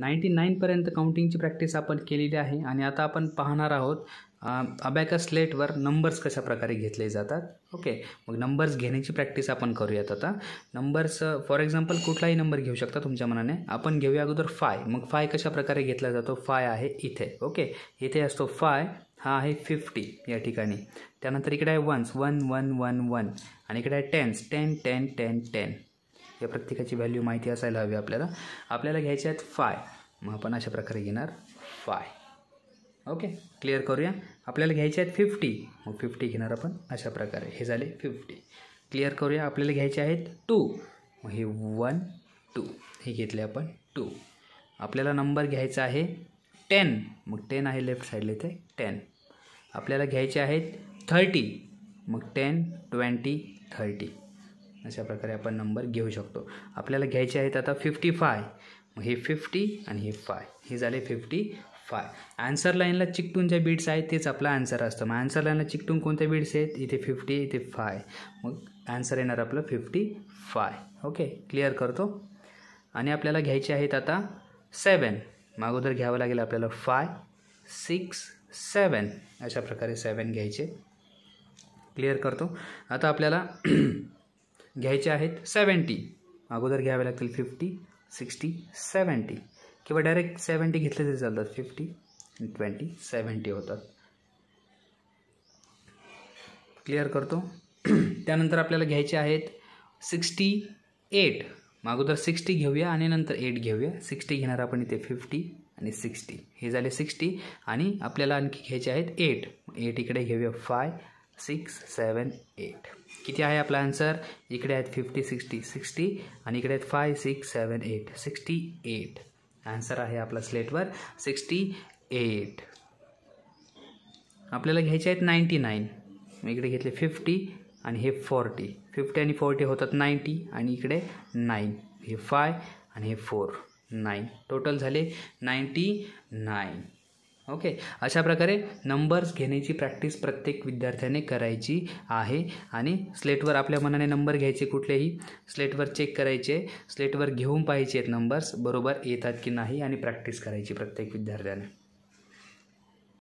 ninety नाईनपर्यंत काउंटिंगची practice आपण केलेली आहे आणि आता आपण पाहणार आहोत अबॅका स्लेटवर नंबर्स कशा प्रकारे घेतले जातात ओके मग नंबर्स घेण्याची प्रॅक्टिस आपण करूयात आता नंबर्स फॉर एक्झाम्पल कुठलाही नंबर घेऊ शकता तुमच्या मनाने आपण घेऊया अगोदर फाय मग फाय कशा प्रकारे घेतला जातो फाय आहे इथे ओके इथे असतो फाय हा आहे फिफ्टी या ठिकाणी त्यानंतर इकडे आहे ones one one one one आणि इकडे आहे tens ten ten ten ten या प्रत्येकाची व्हॅल्यू माहिती असायला हवी आपल्याला आपल्याला घ्यायचे आहेत फाय मग आपण अशा प्रकारे घेणार फाय ओके क्लिअर करूया आपल्याला घ्यायचे आहेत फिफ्टी मग फिफ्टी घेणार आपण अशा प्रकारे हे झाले फिफ्टी क्लिअर करूया आपल्याला घ्यायचे आहेत टू मग हे वन टू हे घेतले आपण टू आपल्याला नंबर घ्यायचा आहे टेन मग टेन आहे लेफ्ट साईडला इथे टेन आपल्याला घ्यायचे आहेत थर्टी मग टेन ट्वेंटी थर्टी अशा प्रकारे आपण नंबर घेऊ शकतो आपल्याला घ्यायचे आहेत आता फिफ्टी फाय हे फिफ्टी आणि हे फाय हे झाले फिफ्टी फाय आन्सर लाईनला चिकटून ज्या बीट्स आहेत तेच आपला आन्सर असतं मग आन्सर लाईनला चिकटून कोणत्या बीट्स आहेत इथे फिफ्टी इथे फाय मग आन्सर येणार आपलं फिफ्टी फाय ओके क्लिअर करतो आणि आपल्याला घ्यायचे आहेत आता सेवन मागोदर घ्यावं लागेल आपल्याला फाय सिक्स सेवन अशा प्रकारे सेवन घ्यायचे क्लिअर करतो आता आपल्याला घ्यायचे आहेत सेवन्टी अगोदर घ्यावे लागतील फिफ्टी सिक्स्टी सेवन्टी किंवा डायरेक्ट सेवन्टी घेतले तरी चालतात फिफ्टी ट्वेंटी सेवन्टी होतात क्लिअर करतो त्यानंतर आपल्याला घ्यायचे आहेत सिक्स्टी एट मागोदर सिक्स्टी घेऊया आणि नंतर एट घेऊया सिक्स्टी घेणार आपण इथे फिफ्टी आणि सिक्स्टी हे झाले सिक्स्टी आणि आपल्याला आणखी घ्यायचे आहेत एट एट इकडे घेऊया फाय सिक्स सेवन एट किती आहे आपला आन्सर इकडे आहेत फिफ्टी सिक्स्टी सिक्स्टी आणि इकडे आहेत five six seven eight sixty eight answer आहे आपला स्लेटवर सिक्स्टी एट आपल्याला घ्यायचे आहेत नाईंटी नाईन मी इकडे घेतले फिफ्टी आणि हे फोर्टी फिफ्टी आणि फोर्टी होतात नाईंटी आणि इकडे नाईन हे फाय आणि हे फोर नाईन टोटल झाले नाईन्टी नाईन ओके अशा प्रकारे नंबर्स घेण्याची प्रॅक्टिस प्रत्येक विद्यार्थ्याने करायची आहे आणि स्लेटवर आपल्या मनाने नंबर घ्यायचे कुठलेही स्लेटवर चेक करायचे स्लेटवर घेऊन पाहिजे आहेत नंबर्स बरोबर येतात की नाही आणि प्रॅक्टिस करायची प्रत्येक विद्यार्थ्याने